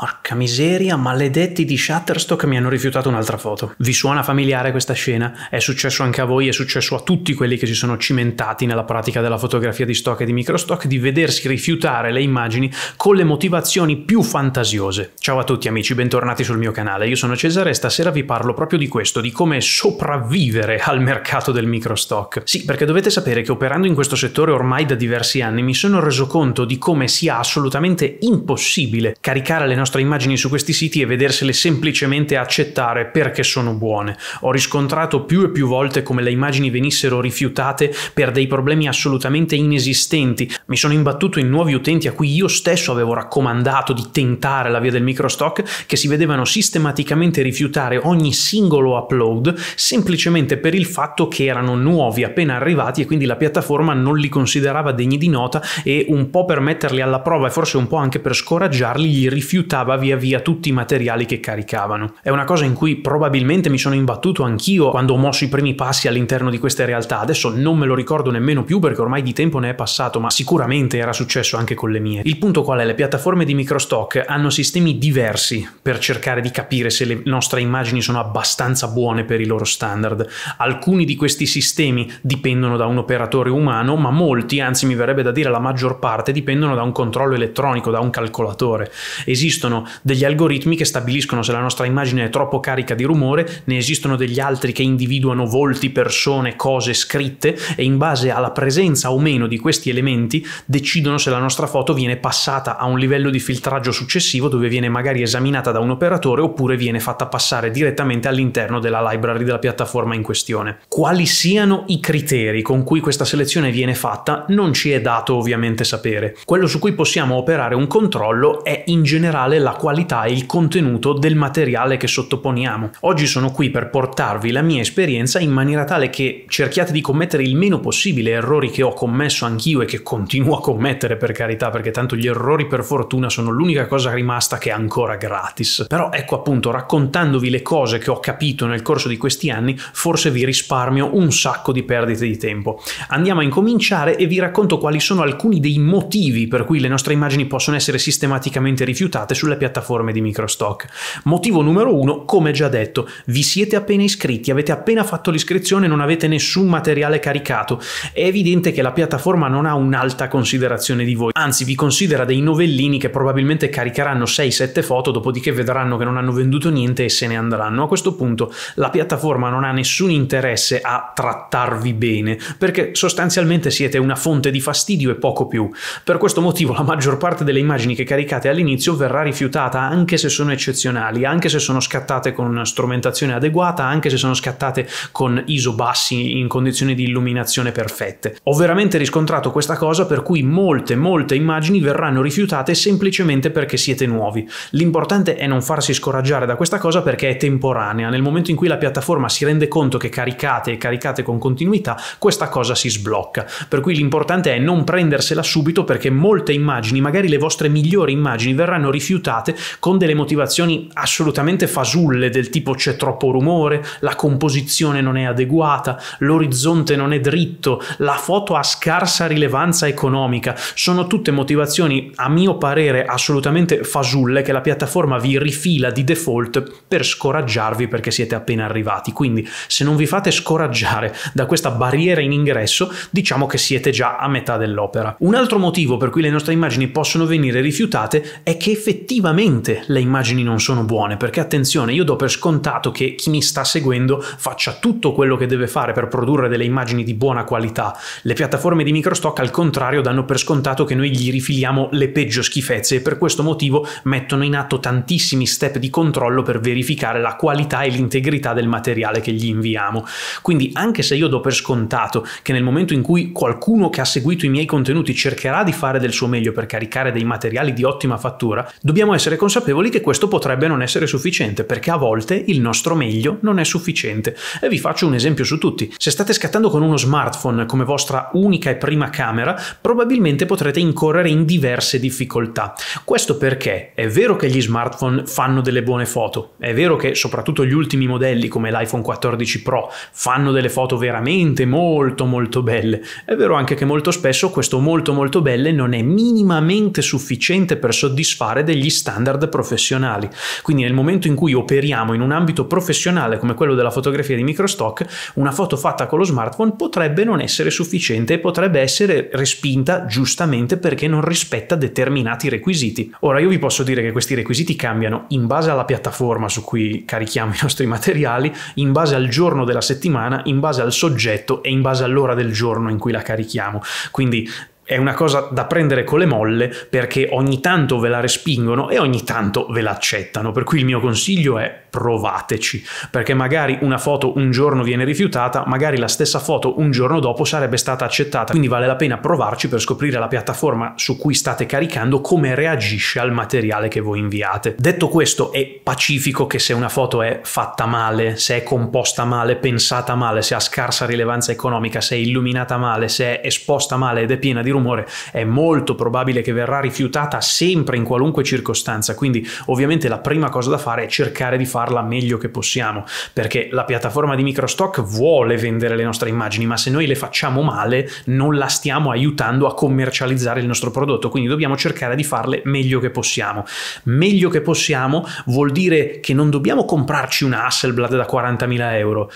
var Porca miseria, maledetti di Shutterstock mi hanno rifiutato un'altra foto. Vi suona familiare questa scena? È successo anche a voi, è successo a tutti quelli che si sono cimentati nella pratica della fotografia di stock e di microstock di vedersi rifiutare le immagini con le motivazioni più fantasiose. Ciao a tutti amici, bentornati sul mio canale. Io sono Cesare e stasera vi parlo proprio di questo, di come sopravvivere al mercato del microstock. Sì, perché dovete sapere che operando in questo settore ormai da diversi anni mi sono reso conto di come sia assolutamente impossibile caricare le nostre immagini immagini su questi siti e vedersele semplicemente accettare perché sono buone. Ho riscontrato più e più volte come le immagini venissero rifiutate per dei problemi assolutamente inesistenti. Mi sono imbattuto in nuovi utenti a cui io stesso avevo raccomandato di tentare la via del microstock che si vedevano sistematicamente rifiutare ogni singolo upload semplicemente per il fatto che erano nuovi appena arrivati e quindi la piattaforma non li considerava degni di nota e un po' per metterli alla prova e forse un po' anche per scoraggiarli gli rifiutava via via via tutti i materiali che caricavano. È una cosa in cui probabilmente mi sono imbattuto anch'io quando ho mosso i primi passi all'interno di queste realtà. Adesso non me lo ricordo nemmeno più perché ormai di tempo ne è passato, ma sicuramente era successo anche con le mie. Il punto qual è? Le piattaforme di microstock hanno sistemi diversi per cercare di capire se le nostre immagini sono abbastanza buone per i loro standard. Alcuni di questi sistemi dipendono da un operatore umano, ma molti, anzi mi verrebbe da dire la maggior parte, dipendono da un controllo elettronico, da un calcolatore. Esistono degli algoritmi che stabiliscono se la nostra immagine è troppo carica di rumore, ne esistono degli altri che individuano volti, persone, cose scritte e in base alla presenza o meno di questi elementi decidono se la nostra foto viene passata a un livello di filtraggio successivo dove viene magari esaminata da un operatore oppure viene fatta passare direttamente all'interno della library della piattaforma in questione. Quali siano i criteri con cui questa selezione viene fatta non ci è dato ovviamente sapere. Quello su cui possiamo operare un controllo è in generale la qualità e il contenuto del materiale che sottoponiamo. Oggi sono qui per portarvi la mia esperienza in maniera tale che cerchiate di commettere il meno possibile errori che ho commesso anch'io e che continuo a commettere per carità, perché tanto gli errori per fortuna sono l'unica cosa rimasta che è ancora gratis. Però ecco appunto, raccontandovi le cose che ho capito nel corso di questi anni, forse vi risparmio un sacco di perdite di tempo. Andiamo a incominciare e vi racconto quali sono alcuni dei motivi per cui le nostre immagini possono essere sistematicamente rifiutate sulle piattaforme piattaforme di microstock. Motivo numero uno, come già detto, vi siete appena iscritti, avete appena fatto l'iscrizione, non avete nessun materiale caricato. È evidente che la piattaforma non ha un'alta considerazione di voi, anzi vi considera dei novellini che probabilmente caricheranno 6-7 foto, dopodiché vedranno che non hanno venduto niente e se ne andranno. A questo punto la piattaforma non ha nessun interesse a trattarvi bene, perché sostanzialmente siete una fonte di fastidio e poco più. Per questo motivo la maggior parte delle immagini che caricate all'inizio verrà rifiutata portata, anche se sono eccezionali, anche se sono scattate con strumentazione adeguata, anche se sono scattate con ISO bassi in condizioni di illuminazione perfette. Ho veramente riscontrato questa cosa per cui molte, molte immagini verranno rifiutate semplicemente perché siete nuovi. L'importante è non farsi scoraggiare da questa cosa perché è temporanea. Nel momento in cui la piattaforma si rende conto che caricate e caricate con continuità, questa cosa si sblocca. Per cui l'importante è non prendersela subito perché molte immagini, magari le vostre migliori immagini, verranno rifiutate fatte con delle motivazioni assolutamente fasulle del tipo c'è troppo rumore, la composizione non è adeguata, l'orizzonte non è dritto, la foto ha scarsa rilevanza economica. Sono tutte motivazioni a mio parere assolutamente fasulle che la piattaforma vi rifila di default per scoraggiarvi perché siete appena arrivati. Quindi se non vi fate scoraggiare da questa barriera in ingresso, diciamo che siete già a metà dell'opera. Un altro motivo per cui le nostre immagini possono venire rifiutate è che effettivamente solitamente le immagini non sono buone, perché attenzione, io do per scontato che chi mi sta seguendo faccia tutto quello che deve fare per produrre delle immagini di buona qualità. Le piattaforme di microstock al contrario danno per scontato che noi gli rifiliamo le peggio schifezze e per questo motivo mettono in atto tantissimi step di controllo per verificare la qualità e l'integrità del materiale che gli inviamo. Quindi anche se io do per scontato che nel momento in cui qualcuno che ha seguito i miei contenuti cercherà di fare del suo meglio per caricare dei materiali di ottima fattura, dobbiamo essere essere consapevoli che questo potrebbe non essere sufficiente, perché a volte il nostro meglio non è sufficiente. E vi faccio un esempio su tutti. Se state scattando con uno smartphone come vostra unica e prima camera, probabilmente potrete incorrere in diverse difficoltà. Questo perché è vero che gli smartphone fanno delle buone foto, è vero che soprattutto gli ultimi modelli come l'iPhone 14 Pro fanno delle foto veramente molto molto belle, è vero anche che molto spesso questo molto molto belle non è minimamente sufficiente per soddisfare degli standard standard professionali. Quindi nel momento in cui operiamo in un ambito professionale come quello della fotografia di microstock, una foto fatta con lo smartphone potrebbe non essere sufficiente e potrebbe essere respinta giustamente perché non rispetta determinati requisiti. Ora io vi posso dire che questi requisiti cambiano in base alla piattaforma su cui carichiamo i nostri materiali, in base al giorno della settimana, in base al soggetto e in base all'ora del giorno in cui la carichiamo. Quindi è una cosa da prendere con le molle perché ogni tanto ve la respingono e ogni tanto ve la accettano, per cui il mio consiglio è provateci, perché magari una foto un giorno viene rifiutata, magari la stessa foto un giorno dopo sarebbe stata accettata, quindi vale la pena provarci per scoprire la piattaforma su cui state caricando come reagisce al materiale che voi inviate. Detto questo, è pacifico che se una foto è fatta male, se è composta male, pensata male, se ha scarsa rilevanza economica, se è illuminata male, se è esposta male ed è piena di rumore, è molto probabile che verrà rifiutata sempre in qualunque circostanza, quindi ovviamente la prima cosa da fare è cercare di fare farla meglio che possiamo, perché la piattaforma di MicroStock vuole vendere le nostre immagini, ma se noi le facciamo male non la stiamo aiutando a commercializzare il nostro prodotto, quindi dobbiamo cercare di farle meglio che possiamo. Meglio che possiamo vuol dire che non dobbiamo comprarci una Hasselblad da 40.000 euro,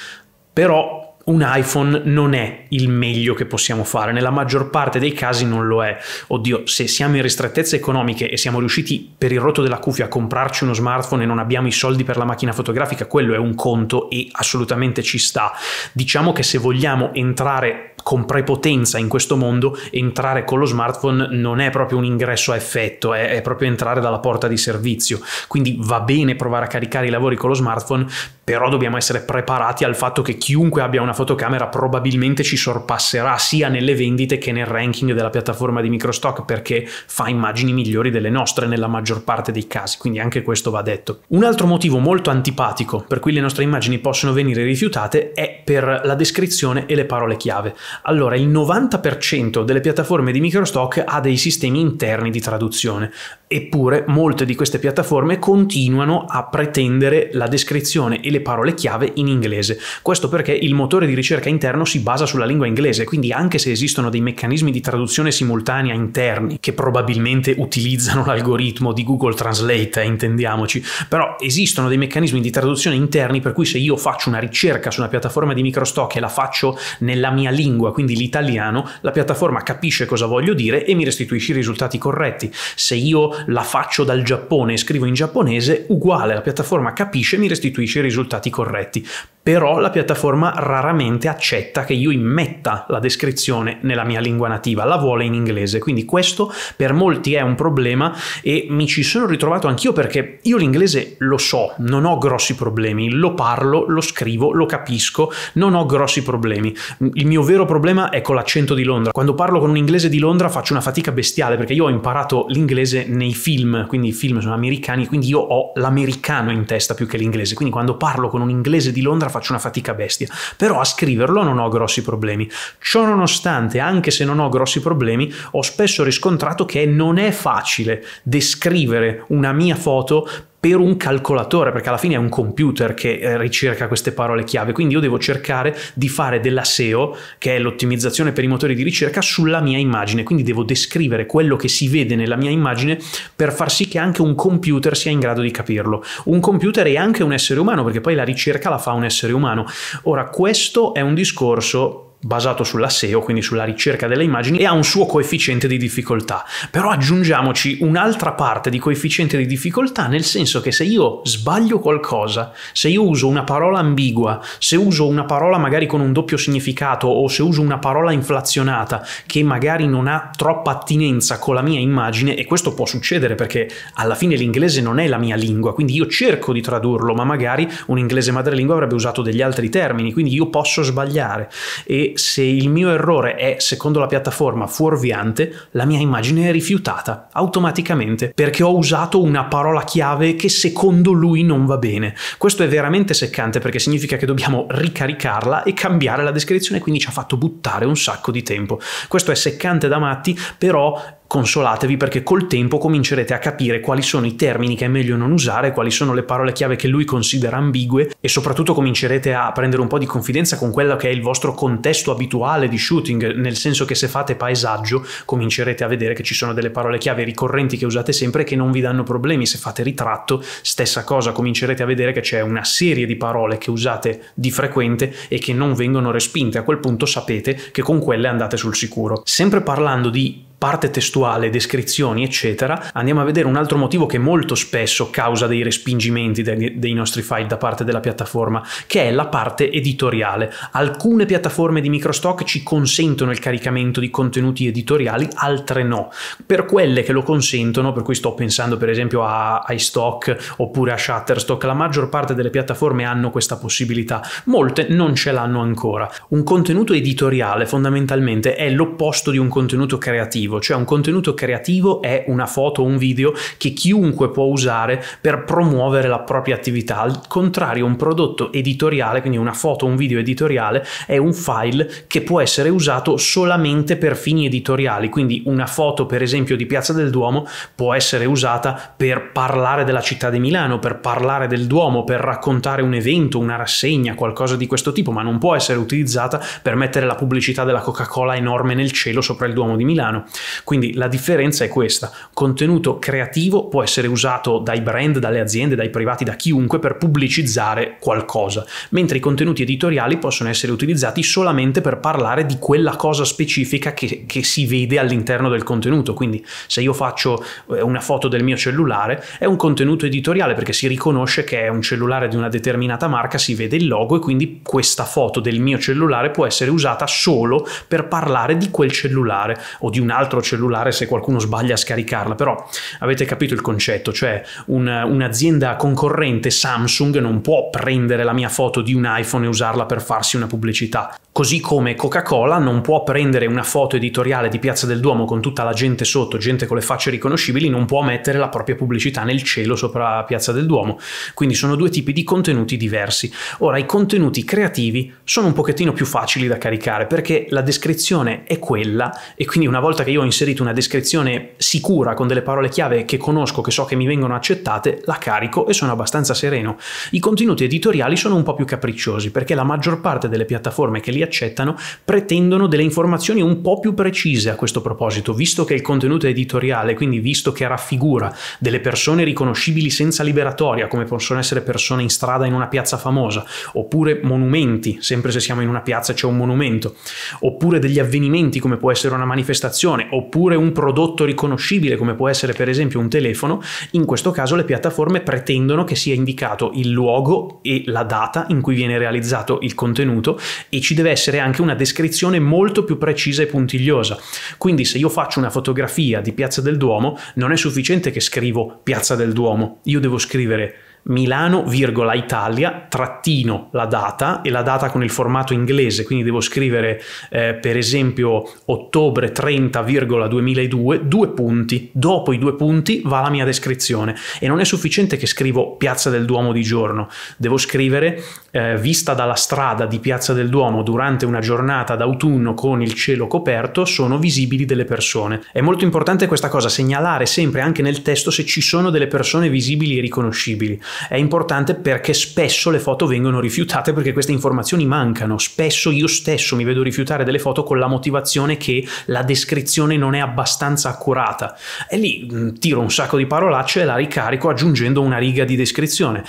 però un iPhone non è il meglio che possiamo fare, nella maggior parte dei casi non lo è. Oddio, se siamo in ristrettezze economiche e siamo riusciti per il rotto della cuffia a comprarci uno smartphone e non abbiamo i soldi per la macchina fotografica, quello è un conto e assolutamente ci sta. Diciamo che se vogliamo entrare con prepotenza in questo mondo, entrare con lo smartphone non è proprio un ingresso a effetto, è, è proprio entrare dalla porta di servizio. Quindi va bene provare a caricare i lavori con lo smartphone, però dobbiamo essere preparati al fatto che chiunque abbia una fotocamera probabilmente ci sorpasserà sia nelle vendite che nel ranking della piattaforma di microstock perché fa immagini migliori delle nostre nella maggior parte dei casi, quindi anche questo va detto. Un altro motivo molto antipatico per cui le nostre immagini possono venire rifiutate è per la descrizione e le parole chiave. Allora, il 90% delle piattaforme di microstock ha dei sistemi interni di traduzione. Eppure molte di queste piattaforme continuano a pretendere la descrizione e le parole chiave in inglese. Questo perché il motore di ricerca interno si basa sulla lingua inglese, quindi anche se esistono dei meccanismi di traduzione simultanea interni che probabilmente utilizzano l'algoritmo di Google Translate, eh, intendiamoci, però esistono dei meccanismi di traduzione interni per cui se io faccio una ricerca su una piattaforma di microstock e la faccio nella mia lingua, quindi l'italiano, la piattaforma capisce cosa voglio dire e mi restituisce i risultati corretti. Se io la faccio dal Giappone e scrivo in giapponese, uguale la piattaforma capisce e mi restituisce i risultati corretti però la piattaforma raramente accetta che io immetta la descrizione nella mia lingua nativa, la vuole in inglese, quindi questo per molti è un problema e mi ci sono ritrovato anch'io perché io l'inglese lo so, non ho grossi problemi, lo parlo, lo scrivo, lo capisco, non ho grossi problemi. Il mio vero problema è con l'accento di Londra. Quando parlo con un inglese di Londra faccio una fatica bestiale perché io ho imparato l'inglese nei film, quindi i film sono americani, quindi io ho l'americano in testa più che l'inglese, quindi quando parlo con un inglese di Londra faccio una fatica bestia, però a scriverlo non ho grossi problemi. Ciò nonostante, anche se non ho grossi problemi, ho spesso riscontrato che non è facile descrivere una mia foto per un calcolatore, perché alla fine è un computer che eh, ricerca queste parole chiave, quindi io devo cercare di fare della SEO, che è l'ottimizzazione per i motori di ricerca, sulla mia immagine, quindi devo descrivere quello che si vede nella mia immagine per far sì che anche un computer sia in grado di capirlo. Un computer è anche un essere umano, perché poi la ricerca la fa un essere umano. Ora, questo è un discorso basato sulla SEO, quindi sulla ricerca delle immagini, e ha un suo coefficiente di difficoltà. Però aggiungiamoci un'altra parte di coefficiente di difficoltà, nel senso che se io sbaglio qualcosa, se io uso una parola ambigua, se uso una parola magari con un doppio significato o se uso una parola inflazionata che magari non ha troppa attinenza con la mia immagine, e questo può succedere perché alla fine l'inglese non è la mia lingua, quindi io cerco di tradurlo, ma magari un inglese madrelingua avrebbe usato degli altri termini, quindi io posso sbagliare. E se il mio errore è, secondo la piattaforma, fuorviante, la mia immagine è rifiutata automaticamente perché ho usato una parola chiave che secondo lui non va bene. Questo è veramente seccante perché significa che dobbiamo ricaricarla e cambiare la descrizione, quindi ci ha fatto buttare un sacco di tempo. Questo è seccante da matti, però consolatevi perché col tempo comincerete a capire quali sono i termini che è meglio non usare, quali sono le parole chiave che lui considera ambigue e soprattutto comincerete a prendere un po' di confidenza con quello che è il vostro contesto abituale di shooting, nel senso che se fate paesaggio comincerete a vedere che ci sono delle parole chiave ricorrenti che usate sempre e che non vi danno problemi, se fate ritratto stessa cosa, comincerete a vedere che c'è una serie di parole che usate di frequente e che non vengono respinte, a quel punto sapete che con quelle andate sul sicuro. Sempre parlando di parte testuale, descrizioni, eccetera, andiamo a vedere un altro motivo che molto spesso causa dei respingimenti dei, dei nostri file da parte della piattaforma, che è la parte editoriale. Alcune piattaforme di microstock ci consentono il caricamento di contenuti editoriali, altre no. Per quelle che lo consentono, per cui sto pensando per esempio a iStock oppure a Shutterstock, la maggior parte delle piattaforme hanno questa possibilità, molte non ce l'hanno ancora. Un contenuto editoriale fondamentalmente è l'opposto di un contenuto creativo creativo, cioè un contenuto creativo è una foto o un video che chiunque può usare per promuovere la propria attività. Al contrario, un prodotto editoriale, quindi una foto o un video editoriale, è un file che può essere usato solamente per fini editoriali, quindi una foto per esempio di Piazza del Duomo può essere usata per parlare della città di Milano, per parlare del Duomo, per raccontare un evento, una rassegna, qualcosa di questo tipo, ma non può essere utilizzata per mettere la pubblicità della Coca-Cola enorme nel cielo sopra il Duomo di Milano. Quindi la differenza è questa, contenuto creativo può essere usato dai brand, dalle aziende, dai privati, da chiunque per pubblicizzare qualcosa, mentre i contenuti editoriali possono essere utilizzati solamente per parlare di quella cosa specifica che, che si vede all'interno del contenuto. Quindi se io faccio eh, una foto del mio cellulare è un contenuto editoriale perché si riconosce che è un cellulare di una determinata marca, si vede il logo e quindi questa foto del mio cellulare può essere usata solo per parlare di quel cellulare o di un altro altro cellulare se qualcuno sbaglia a scaricarla, però avete capito il concetto, cioè un, un'azienda concorrente Samsung non può prendere la mia foto di un iPhone e usarla per farsi una pubblicità, così come Coca-Cola non può prendere una foto editoriale di Piazza del Duomo con tutta la gente sotto, gente con le facce riconoscibili, non può mettere la propria pubblicità nel cielo sopra Piazza del Duomo, quindi sono due tipi di contenuti diversi. Ora, i contenuti creativi sono un pochettino più facili da caricare perché la descrizione è quella e quindi una volta che io ho inserito una descrizione sicura con delle parole chiave che conosco, che so che mi vengono accettate, la carico e sono abbastanza sereno. I contenuti editoriali sono un po' più capricciosi perché la maggior parte delle piattaforme che li accettano pretendono delle informazioni un po' più precise a questo proposito, visto che il contenuto editoriale, quindi visto che raffigura delle persone riconoscibili senza liberatoria, come possono essere persone in strada in una piazza famosa, oppure monumenti, sempre se siamo in una piazza c'è un monumento, oppure degli avvenimenti come può essere una manifestazione, piattaforme oppure un prodotto riconoscibile come può essere per esempio un telefono, in questo caso le piattaforme pretendono che sia indicato il luogo e la data in cui viene realizzato il contenuto e ci deve essere anche una descrizione molto più precisa e puntigliosa. Quindi se io faccio una fotografia di Piazza del Duomo non è sufficiente che scrivo Piazza del Duomo, io devo scrivere Milano, virgola, Italia, trattino la data e la data con il formato inglese, quindi devo scrivere eh, per esempio ottobre 30, 2002, due punti, dopo i due punti va la mia descrizione e non è sufficiente che scrivo Piazza del Duomo di giorno, devo scrivere eh, vista dalla strada di Piazza del Duomo durante una giornata d'autunno con il cielo coperto sono visibili delle persone. È molto importante questa cosa, segnalare sempre anche nel testo se ci sono delle persone visibili e riconoscibili. È importante perché spesso le foto vengono rifiutate perché queste informazioni mancano. Spesso io stesso mi vedo rifiutare delle foto con la motivazione che la descrizione non è abbastanza accurata. E lì mm, tiro un sacco di parolacce e la ricarico aggiungendo una riga di descrizione.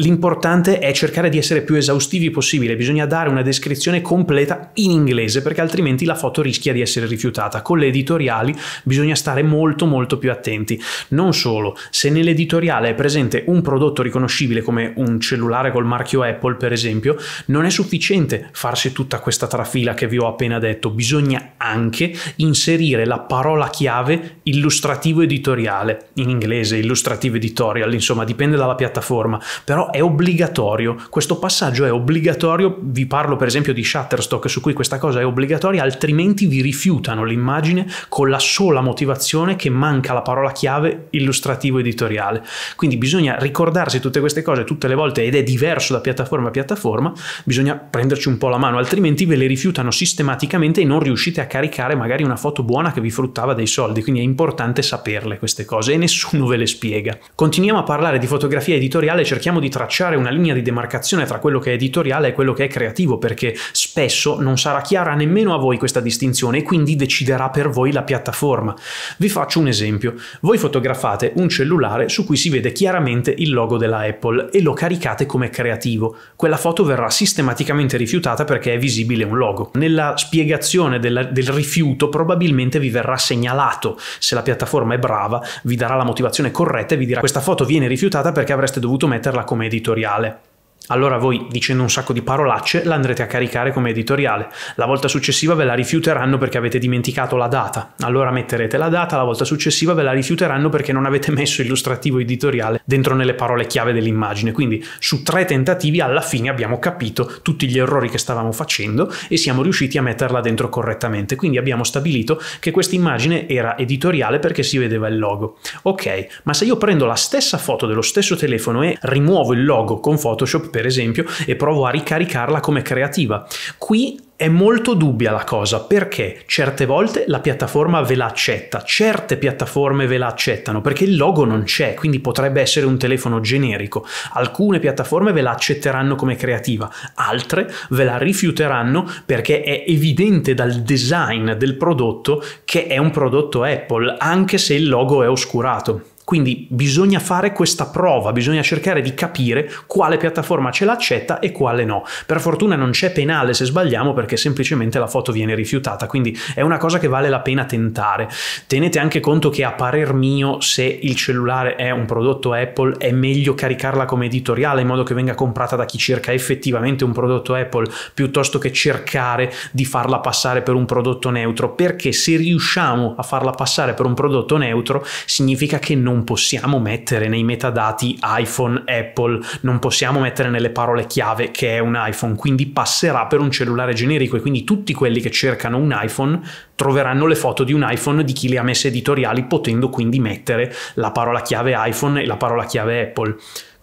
L'importante è cercare di essere più esaustivi possibile, bisogna dare una descrizione completa in inglese perché altrimenti la foto rischia di essere rifiutata. Con le editoriali bisogna stare molto molto più attenti. Non solo, se nell'editoriale è presente un prodotto riconoscibile come un cellulare col marchio Apple per esempio, non è sufficiente farsi tutta questa trafila che vi ho appena detto, bisogna anche inserire la parola chiave illustrativo editoriale, in inglese illustrativo editorial, insomma dipende dalla piattaforma, però è obbligatorio, questo passaggio è obbligatorio, vi parlo per esempio di Shutterstock su cui questa cosa è obbligatoria, altrimenti vi rifiutano l'immagine con la sola motivazione che manca la parola chiave illustrativo editoriale. Quindi bisogna ricordarsi tutte queste cose tutte le volte ed è diverso da piattaforma a piattaforma, bisogna prenderci un po' la mano, altrimenti ve le rifiutano sistematicamente e non riuscite a caricare magari una foto buona che vi fruttava dei soldi, quindi è importante saperle queste cose e nessuno ve le spiega. Continuiamo a parlare di fotografia editoriale, cerchiamo di tracciare una linea di demarcazione tra quello che è editoriale e quello che è creativo, perché spesso non sarà chiara nemmeno a voi questa distinzione e quindi deciderà per voi la piattaforma. Vi faccio un esempio. Voi fotografate un cellulare su cui si vede chiaramente il logo della Apple e lo caricate come creativo. Quella foto verrà sistematicamente rifiutata perché è visibile un logo. Nella spiegazione della, del rifiuto probabilmente vi verrà segnalato. Se la piattaforma è brava, vi darà la motivazione corretta e vi dirà questa foto viene rifiutata perché avreste dovuto metterla come editoriale. Allora voi, dicendo un sacco di parolacce, la andrete a caricare come editoriale. La volta successiva ve la rifiuteranno perché avete dimenticato la data. Allora metterete la data, la volta successiva ve la rifiuteranno perché non avete messo illustrativo editoriale dentro nelle parole chiave dell'immagine. Quindi su tre tentativi alla fine abbiamo capito tutti gli errori che stavamo facendo e siamo riusciti a metterla dentro correttamente. Quindi abbiamo stabilito che questa immagine era editoriale perché si vedeva il logo. Ok, ma se io prendo la stessa foto dello stesso telefono e rimuovo il logo con Photoshop per esempio, e provo a ricaricarla come creativa. Qui è molto dubbia la cosa perché certe volte la piattaforma ve la accetta, certe piattaforme ve la accettano perché il logo non c'è, quindi potrebbe essere un telefono generico. Alcune piattaforme ve la accetteranno come creativa, altre ve la rifiuteranno perché è evidente dal design del prodotto che è un prodotto Apple, anche se il logo è oscurato. Quindi bisogna fare questa prova, bisogna cercare di capire quale piattaforma ce l'accetta e quale no. Per fortuna non c'è penale se sbagliamo perché semplicemente la foto viene rifiutata, quindi è una cosa che vale la pena tentare. Tenete anche conto che a parer mio se il cellulare è un prodotto Apple è meglio caricarla come editoriale in modo che venga comprata da chi cerca effettivamente un prodotto Apple piuttosto che cercare di farla passare per un prodotto neutro, perché se riusciamo a farla passare per un prodotto neutro significa che non non possiamo mettere nei metadati iPhone, Apple, non possiamo mettere nelle parole chiave che è un iPhone, quindi passerà per un cellulare generico e quindi tutti quelli che cercano un iPhone troveranno le foto di un iPhone di chi le ha messe editoriali, potendo quindi mettere la parola chiave iPhone e la parola chiave Apple.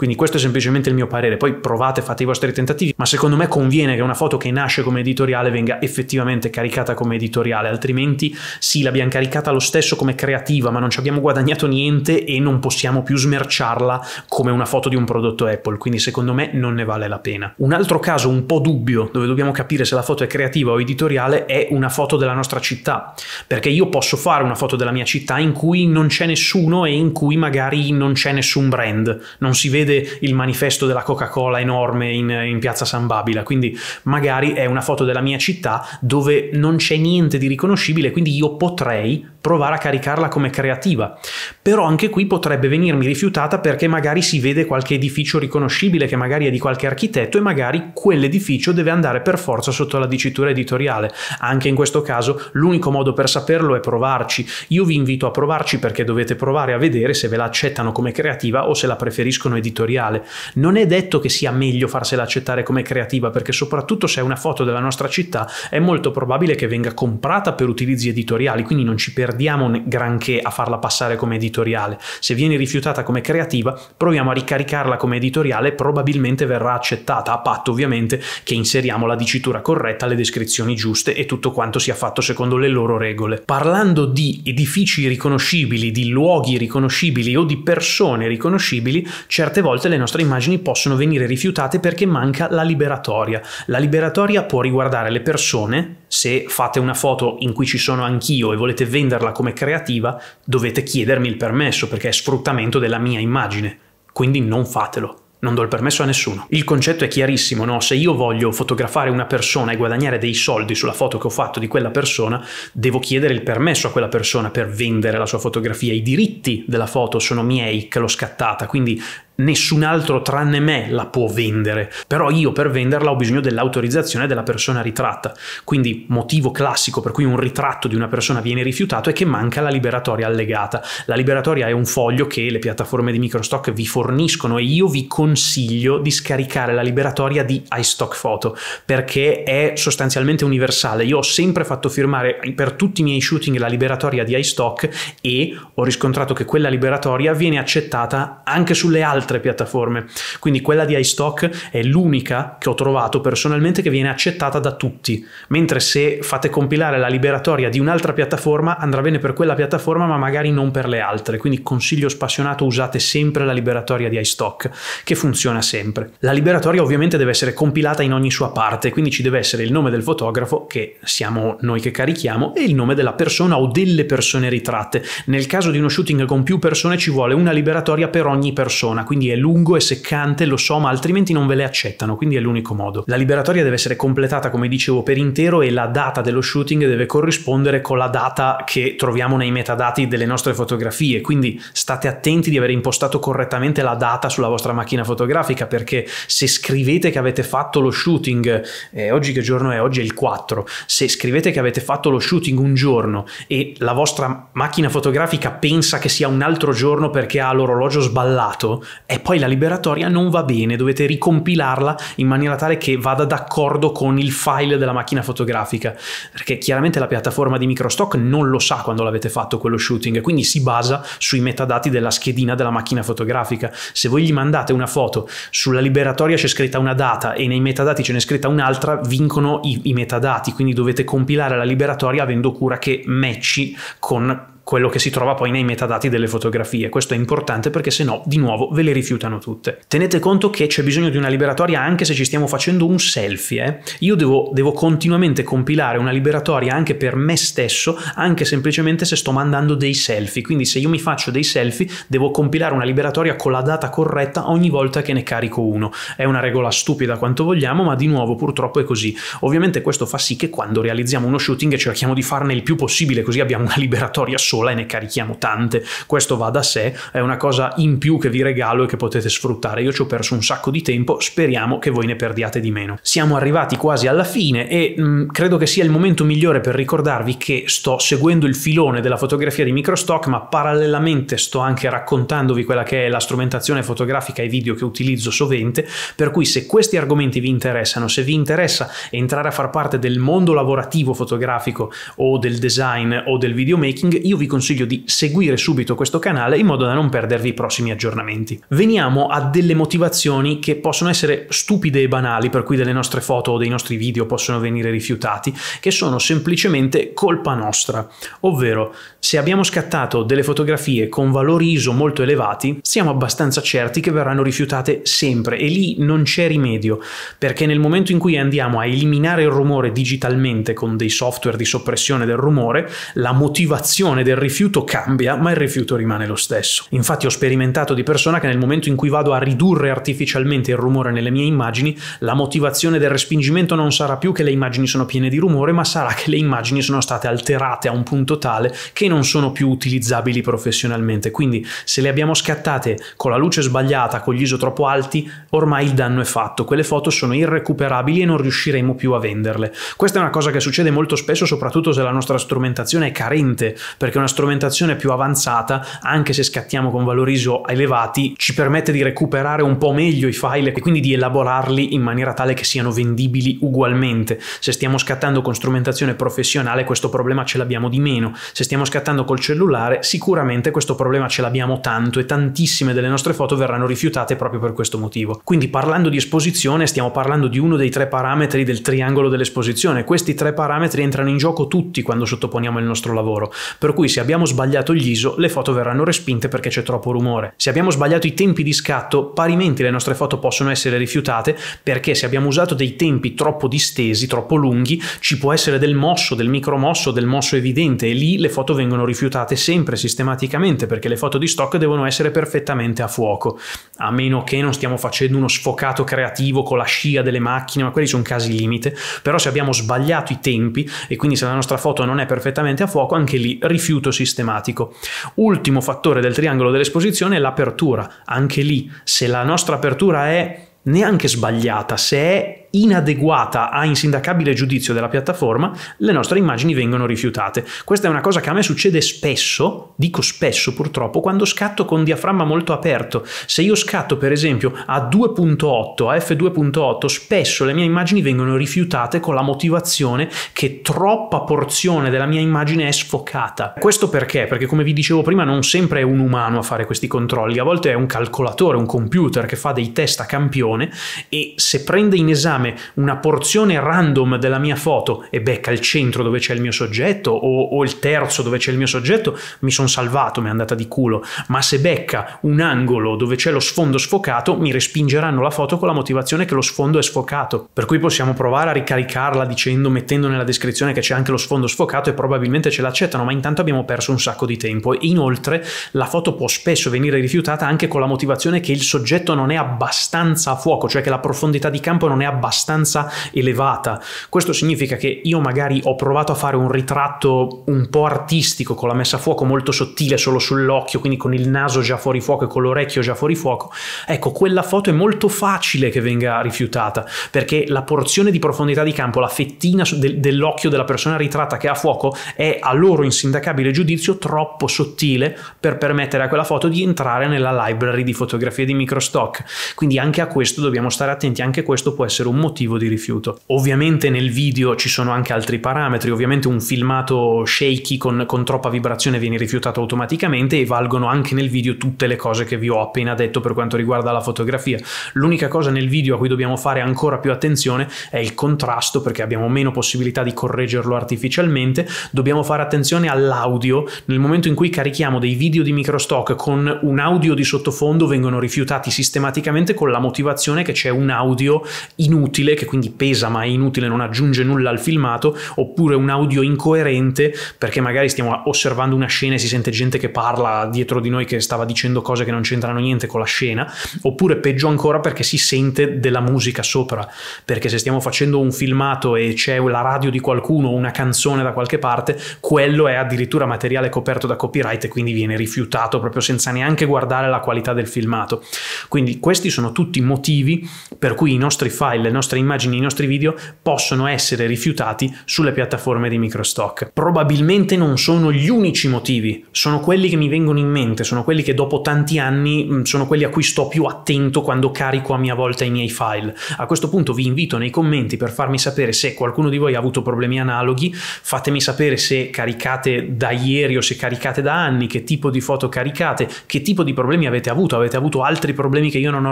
Quindi questo è semplicemente il mio parere, poi provate, fate i vostri tentativi, ma secondo me conviene che una foto che nasce come editoriale venga effettivamente caricata come editoriale, altrimenti sì, l'abbiamo caricata lo stesso come creativa, ma non ci abbiamo guadagnato niente e non possiamo più smerciarla come una foto di un prodotto Apple, quindi secondo me non ne vale la pena. Un altro caso un po' dubbio, dove dobbiamo capire se la foto è creativa o editoriale, è una foto della nostra città, perché io posso fare una foto della mia città in cui non c'è nessuno e in cui magari non c'è nessun brand, non si vede vede il manifesto della Coca-Cola enorme in, in piazza San Babila, quindi magari è una foto della mia città dove non c'è niente di riconoscibile, quindi io potrei provare a caricarla come creativa. Però anche qui potrebbe venirmi rifiutata perché magari si vede qualche edificio riconoscibile che magari è di qualche architetto e magari quell'edificio deve andare per forza sotto la dicitura editoriale. Anche in questo caso l'unico modo per saperlo è provarci. Io vi invito a provarci perché dovete provare a vedere se ve la accettano come creativa o se la preferiscono editoriale. Non è detto che sia meglio farsela accettare come creativa perché soprattutto se è una foto della nostra città è molto probabile che venga comprata per utilizzi editoriali, quindi non ci perdiamo perdiamo granché a farla passare come editoriale. Se viene rifiutata come creativa, proviamo a ricaricarla come editoriale e probabilmente verrà accettata, a patto ovviamente che inseriamo la dicitura corretta, le descrizioni giuste e tutto quanto sia fatto secondo le loro regole. Parlando di edifici riconoscibili, di luoghi riconoscibili o di persone riconoscibili, certe volte le nostre immagini possono venire rifiutate perché manca la liberatoria. La liberatoria può riguardare le persone, se fate una foto in cui ci sono anch'io e volete venderla sfruttarla come creativa, dovete chiedermi il permesso perché è sfruttamento della mia immagine. Quindi non fatelo. Non do il permesso a nessuno. Il concetto è chiarissimo, no? Se io voglio fotografare una persona e guadagnare dei soldi sulla foto che ho fatto di quella persona, devo chiedere il permesso a quella persona per vendere la sua fotografia. I diritti della foto sono miei che l'ho scattata, quindi nessun altro tranne me la può vendere, però io per venderla ho bisogno dell'autorizzazione della persona ritratta. Quindi motivo classico per cui un ritratto di una persona viene rifiutato è che manca la liberatoria allegata. La liberatoria è un foglio che le piattaforme di microstock vi forniscono e io vi consiglio di scaricare la liberatoria di iStock Photo perché è sostanzialmente universale. Io ho sempre fatto firmare per tutti i miei shooting la liberatoria di iStock e ho riscontrato che quella liberatoria viene accettata anche sulle altre altre piattaforme. Quindi quella di iStock è l'unica che ho trovato personalmente che viene accettata da tutti, mentre se fate compilare la liberatoria di un'altra piattaforma andrà bene per quella piattaforma ma magari non per le altre, quindi consiglio spassionato usate sempre la liberatoria di iStock che funziona sempre. La liberatoria ovviamente deve essere compilata in ogni sua parte, quindi ci deve essere il nome del fotografo che siamo noi che carichiamo e il nome della persona o delle persone ritratte. Nel caso di uno shooting con più persone ci vuole una liberatoria per ogni persona, quindi è lungo e seccante, lo so, ma altrimenti non ve le accettano, quindi è l'unico modo. La liberatoria deve essere completata, come dicevo, per intero e la data dello shooting deve corrispondere con la data che troviamo nei metadati delle nostre fotografie, quindi state attenti di aver impostato correttamente la data sulla vostra macchina fotografica, perché se scrivete che avete fatto lo shooting, eh, oggi che giorno è? Oggi è il 4, se scrivete che avete fatto lo shooting un giorno e la vostra macchina fotografica pensa che sia un altro giorno perché ha l'orologio sballato, e poi la liberatoria non va bene, dovete ricompilarla in maniera tale che vada d'accordo con il file della macchina fotografica, perché chiaramente la piattaforma di microstock non lo sa quando l'avete fatto quello shooting, quindi si basa sui metadati della schedina della macchina fotografica. Se voi gli mandate una foto, sulla liberatoria c'è scritta una data e nei metadati ce n'è scritta un'altra, vincono i, i metadati, quindi dovete compilare la liberatoria avendo cura che matchi con quello che si trova poi nei metadati delle fotografie. Questo è importante perché se no, di nuovo, ve le rifiutano tutte. Tenete conto che c'è bisogno di una liberatoria anche se ci stiamo facendo un selfie. Eh? Io devo, devo continuamente compilare una liberatoria anche per me stesso, anche semplicemente se sto mandando dei selfie. Quindi se io mi faccio dei selfie, devo compilare una liberatoria con la data corretta ogni volta che ne carico uno. È una regola stupida quanto vogliamo, ma di nuovo purtroppo è così. Ovviamente questo fa sì che quando realizziamo uno shooting cerchiamo di farne il più possibile, così abbiamo una liberatoria sola sola e ne carichiamo tante. Questo va da sé, è una cosa in più che vi regalo e che potete sfruttare. Io ci ho perso un sacco di tempo, speriamo che voi ne perdiate di meno. Siamo arrivati quasi alla fine e mh, mm, credo che sia il momento migliore per ricordarvi che sto seguendo il filone della fotografia di microstock, ma parallelamente sto anche raccontandovi quella che è la strumentazione fotografica e video che utilizzo sovente, per cui se questi argomenti vi interessano, se vi interessa entrare a far parte del mondo lavorativo fotografico o del design o del videomaking, io vi vi consiglio di seguire subito questo canale in modo da non perdervi i prossimi aggiornamenti. Veniamo a delle motivazioni che possono essere stupide e banali, per cui delle nostre foto o dei nostri video possono venire rifiutati, che sono semplicemente colpa nostra, ovvero se abbiamo scattato delle fotografie con valori ISO molto elevati, siamo abbastanza certi che verranno rifiutate sempre e lì non c'è rimedio, perché nel momento in cui andiamo a eliminare il rumore digitalmente con dei software di soppressione del rumore, la motivazione del del rifiuto cambia, ma il rifiuto rimane lo stesso. Infatti ho sperimentato di persona che nel momento in cui vado a ridurre artificialmente il rumore nelle mie immagini, la motivazione del respingimento non sarà più che le immagini sono piene di rumore, ma sarà che le immagini sono state alterate a un punto tale che non sono più utilizzabili professionalmente. Quindi se le abbiamo scattate con la luce sbagliata, con gli ISO troppo alti, ormai il danno è fatto. Quelle foto sono irrecuperabili e non riusciremo più a venderle. Questa è una cosa che succede molto spesso, soprattutto se la nostra strumentazione è carente, perché una una strumentazione più avanzata, anche se scattiamo con valori ISO elevati, ci permette di recuperare un po' meglio i file e quindi di elaborarli in maniera tale che siano vendibili ugualmente. Se stiamo scattando con strumentazione professionale questo problema ce l'abbiamo di meno, se stiamo scattando col cellulare sicuramente questo problema ce l'abbiamo tanto e tantissime delle nostre foto verranno rifiutate proprio per questo motivo. Quindi parlando di esposizione stiamo parlando di uno dei tre parametri del triangolo dell'esposizione, questi tre parametri entrano in gioco tutti quando sottoponiamo il nostro lavoro, per cui se abbiamo sbagliato gli ISO le foto verranno respinte perché c'è troppo rumore. Se abbiamo sbagliato i tempi di scatto, parimenti le nostre foto possono essere rifiutate perché se abbiamo usato dei tempi troppo distesi, troppo lunghi, ci può essere del mosso, del micromosso, del mosso evidente e lì le foto vengono rifiutate sempre sistematicamente perché le foto di stock devono essere perfettamente a fuoco, a meno che non stiamo facendo uno sfocato creativo con la scia delle macchine, ma quelli sono casi limite, però se abbiamo sbagliato i tempi e quindi se la nostra foto non è perfettamente a fuoco, anche lì rifiuta rifiuto sistematico. Ultimo fattore del triangolo dell'esposizione è l'apertura. Anche lì, se la nostra apertura è neanche sbagliata, se è inadeguata a insindacabile giudizio della piattaforma, le nostre immagini vengono rifiutate. Questa è una cosa che a me succede spesso, dico spesso purtroppo, quando scatto con diaframma molto aperto. Se io scatto per esempio a 2.8, a f2.8, spesso le mie immagini vengono rifiutate con la motivazione che troppa porzione della mia immagine è sfocata. Questo perché? Perché come vi dicevo prima non sempre è un umano a fare questi controlli, a volte è un calcolatore, un computer che fa dei test a campione e se prende in esame fame una porzione random della mia foto e becca il centro dove c'è il mio soggetto o, o il terzo dove c'è il mio soggetto, mi sono salvato, mi è andata di culo. Ma se becca un angolo dove c'è lo sfondo sfocato, mi respingeranno la foto con la motivazione che lo sfondo è sfocato. Per cui possiamo provare a ricaricarla dicendo, mettendo nella descrizione che c'è anche lo sfondo sfocato e probabilmente ce l'accettano, ma intanto abbiamo perso un sacco di tempo. inoltre la foto può spesso venire rifiutata anche con la motivazione che il soggetto non è abbastanza a fuoco, cioè che la profondità di campo non è abbastanza abbastanza elevata. Questo significa che io magari ho provato a fare un ritratto un po' artistico con la messa a fuoco molto sottile solo sull'occhio, quindi con il naso già fuori fuoco e con l'orecchio già fuori fuoco. Ecco, quella foto è molto facile che venga rifiutata perché la porzione di profondità di campo, la fettina del, dell'occhio della persona ritratta che ha fuoco è a loro insindacabile giudizio troppo sottile per permettere a quella foto di entrare nella library di fotografie di microstock. Quindi anche a questo dobbiamo stare attenti, anche questo può essere un motivo di rifiuto. Ovviamente nel video ci sono anche altri parametri, ovviamente un filmato shaky con, con troppa vibrazione viene rifiutato automaticamente e valgono anche nel video tutte le cose che vi ho appena detto per quanto riguarda la fotografia. L'unica cosa nel video a cui dobbiamo fare ancora più attenzione è il contrasto perché abbiamo meno possibilità di correggerlo artificialmente, dobbiamo fare attenzione all'audio, nel momento in cui carichiamo dei video di microstock con un audio di sottofondo vengono rifiutati sistematicamente con la motivazione che c'è un audio in inutile inutile, che quindi pesa ma è inutile, non aggiunge nulla al filmato, oppure un audio incoerente, perché magari stiamo osservando una scena e si sente gente che parla dietro di noi che stava dicendo cose che non c'entrano niente con la scena, oppure peggio ancora perché si sente della musica sopra, perché se stiamo facendo un filmato e c'è la radio di qualcuno o una canzone da qualche parte, quello è addirittura materiale coperto da copyright e quindi viene rifiutato proprio senza neanche guardare la qualità del filmato. Quindi questi sono tutti motivi per cui i nostri file nostre immagini, i nostri video possono essere rifiutati sulle piattaforme di microstock. Probabilmente non sono gli unici motivi, sono quelli che mi vengono in mente, sono quelli che dopo tanti anni mm, sono quelli a cui sto più attento quando carico a mia volta i miei file. A questo punto vi invito nei commenti per farmi sapere se qualcuno di voi ha avuto problemi analoghi, fatemi sapere se caricate da ieri o se caricate da anni, che tipo di foto caricate, che tipo di problemi avete avuto, avete avuto altri problemi che io non ho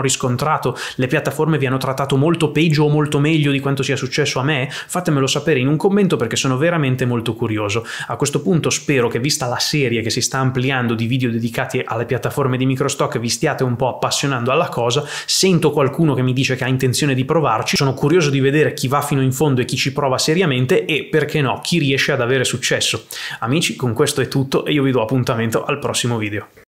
riscontrato, le piattaforme vi hanno trattato molto peggio peggio o molto meglio di quanto sia successo a me? Fatemelo sapere in un commento perché sono veramente molto curioso. A questo punto spero che vista la serie che si sta ampliando di video dedicati alle piattaforme di microstock vi stiate un po' appassionando alla cosa, sento qualcuno che mi dice che ha intenzione di provarci, sono curioso di vedere chi va fino in fondo e chi ci prova seriamente e perché no, chi riesce ad avere successo. Amici, con questo è tutto e io vi do appuntamento al prossimo video.